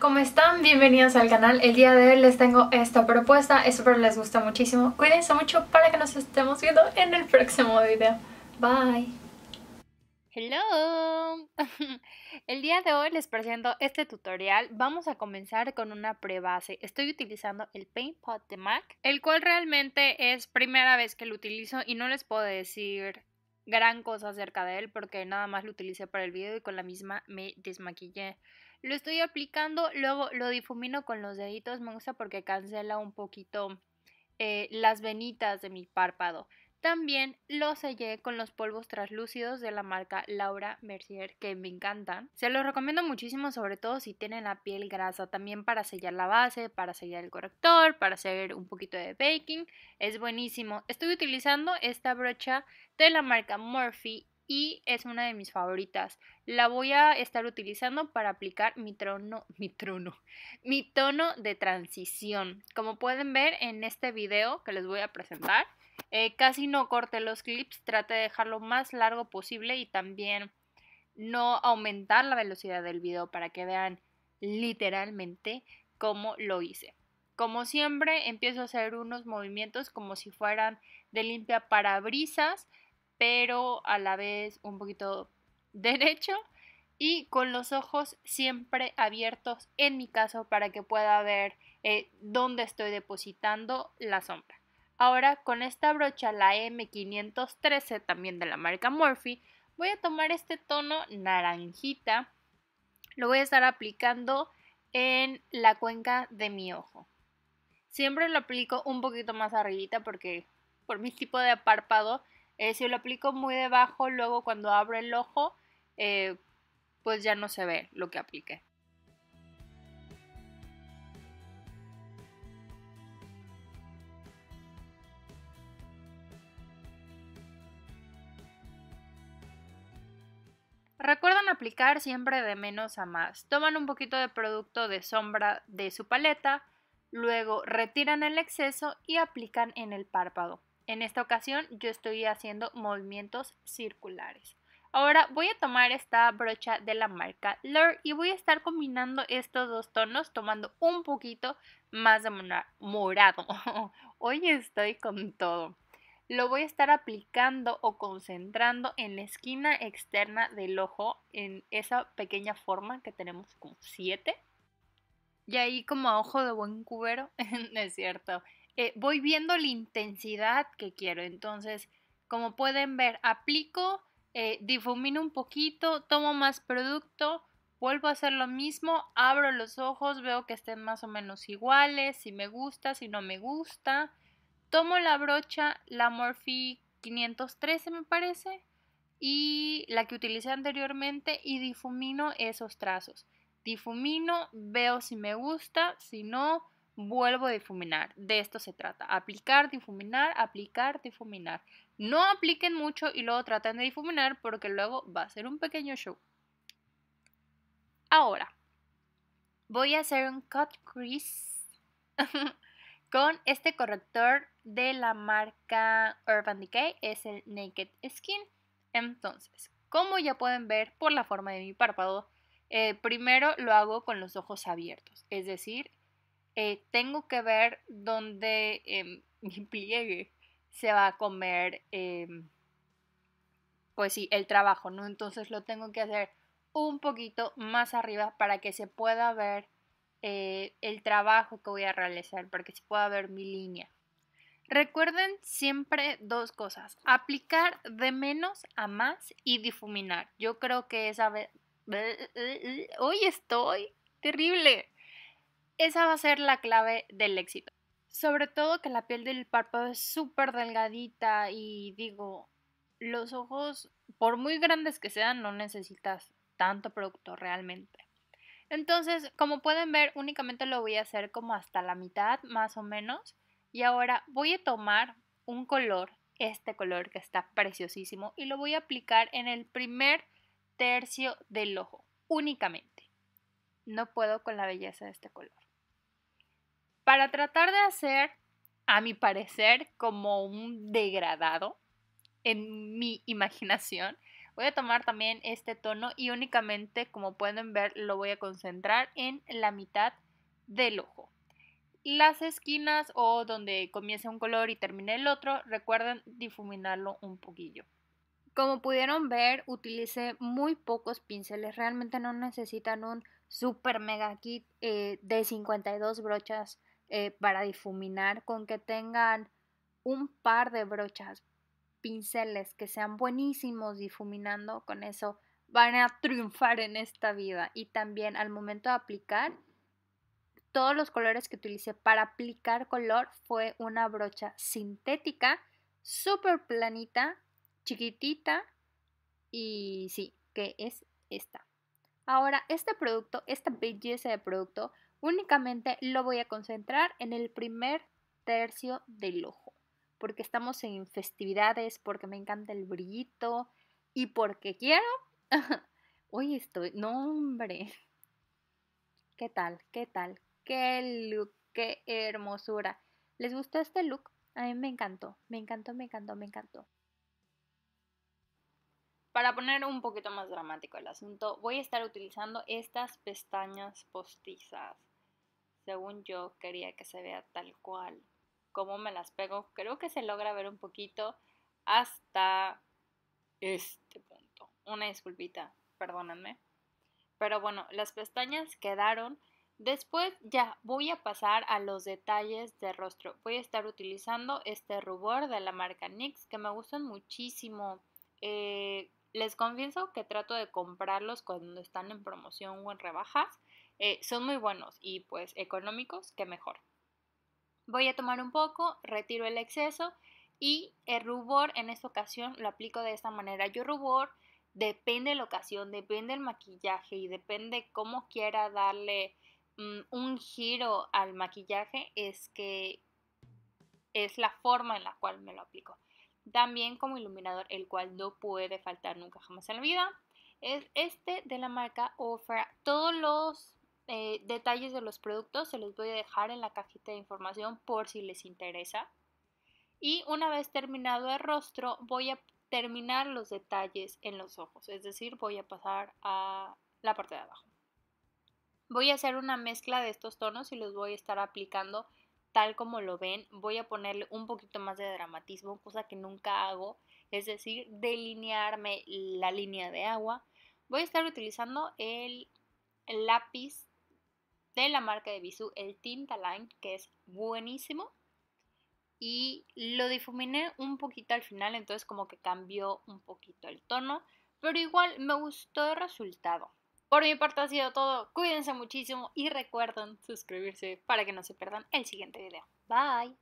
¿cómo están? Bienvenidos al canal. El día de hoy les tengo esta propuesta, espero les guste muchísimo. Cuídense mucho para que nos estemos viendo en el próximo video. Bye. Hello. El día de hoy les presento este tutorial. Vamos a comenzar con una prebase. Estoy utilizando el Paint Pot de MAC, el cual realmente es primera vez que lo utilizo y no les puedo decir gran cosa acerca de él porque nada más lo utilicé para el video y con la misma me desmaquillé. Lo estoy aplicando, luego lo difumino con los deditos, me gusta porque cancela un poquito eh, las venitas de mi párpado. También lo sellé con los polvos translúcidos de la marca Laura Mercier que me encantan. Se los recomiendo muchísimo, sobre todo si tienen la piel grasa, también para sellar la base, para sellar el corrector, para hacer un poquito de baking. Es buenísimo. Estoy utilizando esta brocha de la marca Morphe y es una de mis favoritas. La voy a estar utilizando para aplicar mi trono, mi trono, mi tono de transición. Como pueden ver en este video que les voy a presentar, eh, casi no corte los clips, trate de dejarlo más largo posible y también no aumentar la velocidad del video para que vean literalmente cómo lo hice. Como siempre, empiezo a hacer unos movimientos como si fueran de limpia parabrisas pero a la vez un poquito derecho y con los ojos siempre abiertos en mi caso para que pueda ver eh, dónde estoy depositando la sombra. Ahora con esta brocha, la M513 también de la marca Morphe, voy a tomar este tono naranjita, lo voy a estar aplicando en la cuenca de mi ojo. Siempre lo aplico un poquito más arribita porque por mi tipo de párpado eh, si lo aplico muy debajo, luego cuando abro el ojo, eh, pues ya no se ve lo que apliqué. Recuerdan aplicar siempre de menos a más. Toman un poquito de producto de sombra de su paleta, luego retiran el exceso y aplican en el párpado. En esta ocasión yo estoy haciendo movimientos circulares. Ahora voy a tomar esta brocha de la marca L'Or y voy a estar combinando estos dos tonos tomando un poquito más de morado. Hoy estoy con todo. Lo voy a estar aplicando o concentrando en la esquina externa del ojo, en esa pequeña forma que tenemos como 7. Y ahí como a ojo de buen cubero, no es cierto, eh, voy viendo la intensidad que quiero. Entonces, como pueden ver, aplico, eh, difumino un poquito, tomo más producto, vuelvo a hacer lo mismo, abro los ojos, veo que estén más o menos iguales, si me gusta, si no me gusta. Tomo la brocha, la Morphe 513 me parece, y la que utilicé anteriormente y difumino esos trazos. Difumino, veo si me gusta, si no, Vuelvo a difuminar. De esto se trata. Aplicar, difuminar, aplicar, difuminar. No apliquen mucho y luego traten de difuminar porque luego va a ser un pequeño show. Ahora, voy a hacer un cut crease con este corrector de la marca Urban Decay. Es el Naked Skin. Entonces, como ya pueden ver por la forma de mi párpado, eh, primero lo hago con los ojos abiertos. Es decir, eh, tengo que ver dónde em, mi pliegue se va a comer, em, pues sí, el trabajo, ¿no? Entonces lo tengo que hacer un poquito más arriba para que se pueda ver eh, el trabajo que voy a realizar, para que se pueda ver mi línea. Recuerden siempre dos cosas, aplicar de menos a más y difuminar. Yo creo que esa vez... Hoy estoy terrible. Esa va a ser la clave del éxito. Sobre todo que la piel del párpado es súper delgadita y digo, los ojos, por muy grandes que sean, no necesitas tanto producto realmente. Entonces, como pueden ver, únicamente lo voy a hacer como hasta la mitad, más o menos. Y ahora voy a tomar un color, este color que está preciosísimo, y lo voy a aplicar en el primer tercio del ojo, únicamente no puedo con la belleza de este color. Para tratar de hacer, a mi parecer, como un degradado en mi imaginación, voy a tomar también este tono y únicamente, como pueden ver, lo voy a concentrar en la mitad del ojo. Las esquinas o donde comience un color y termine el otro, recuerden difuminarlo un poquillo. Como pudieron ver, utilicé muy pocos pinceles, realmente no necesitan un super mega kit eh, de 52 brochas eh, para difuminar, con que tengan un par de brochas, pinceles que sean buenísimos difuminando, con eso van a triunfar en esta vida. Y también al momento de aplicar, todos los colores que utilicé para aplicar color fue una brocha sintética, súper planita, chiquitita y sí, que es esta. Ahora, este producto, esta belleza de producto, únicamente lo voy a concentrar en el primer tercio del ojo, porque estamos en festividades, porque me encanta el brillito y porque quiero. Hoy estoy, no hombre. ¿Qué tal? ¿Qué tal? ¿Qué look? ¿Qué hermosura? ¿Les gustó este look? A mí me encantó, me encantó, me encantó, me encantó. Para poner un poquito más dramático el asunto, voy a estar utilizando estas pestañas postizas. Según yo quería que se vea tal cual. Como me las pego, creo que se logra ver un poquito hasta este punto. Una disculpita, perdónenme. Pero bueno, las pestañas quedaron. Después ya voy a pasar a los detalles de rostro. Voy a estar utilizando este rubor de la marca NYX que me gustan muchísimo. Eh, les confieso que trato de comprarlos cuando están en promoción o en rebajas. Eh, son muy buenos y pues económicos, que mejor. Voy a tomar un poco, retiro el exceso y el rubor en esta ocasión lo aplico de esta manera. Yo rubor depende de la ocasión, depende del maquillaje y depende cómo quiera darle mm, un giro al maquillaje, es que es la forma en la cual me lo aplico. También como iluminador, el cual no puede faltar nunca jamás en la vida, es este de la marca Ofra. Todos los eh, detalles de los productos se los voy a dejar en la cajita de información por si les interesa. Y una vez terminado el rostro, voy a terminar los detalles en los ojos, es decir, voy a pasar a la parte de abajo. Voy a hacer una mezcla de estos tonos y los voy a estar aplicando tal como lo ven, voy a ponerle un poquito más de dramatismo, cosa que nunca hago, es decir, delinearme la línea de agua. Voy a estar utilizando el lápiz de la marca de Bisú, el Tinta line que es buenísimo. Y lo difuminé un poquito al final, entonces como que cambió un poquito el tono, pero igual me gustó el resultado. Por mi parte ha sido todo. Cuídense muchísimo y recuerden suscribirse para que no se pierdan el siguiente video. Bye.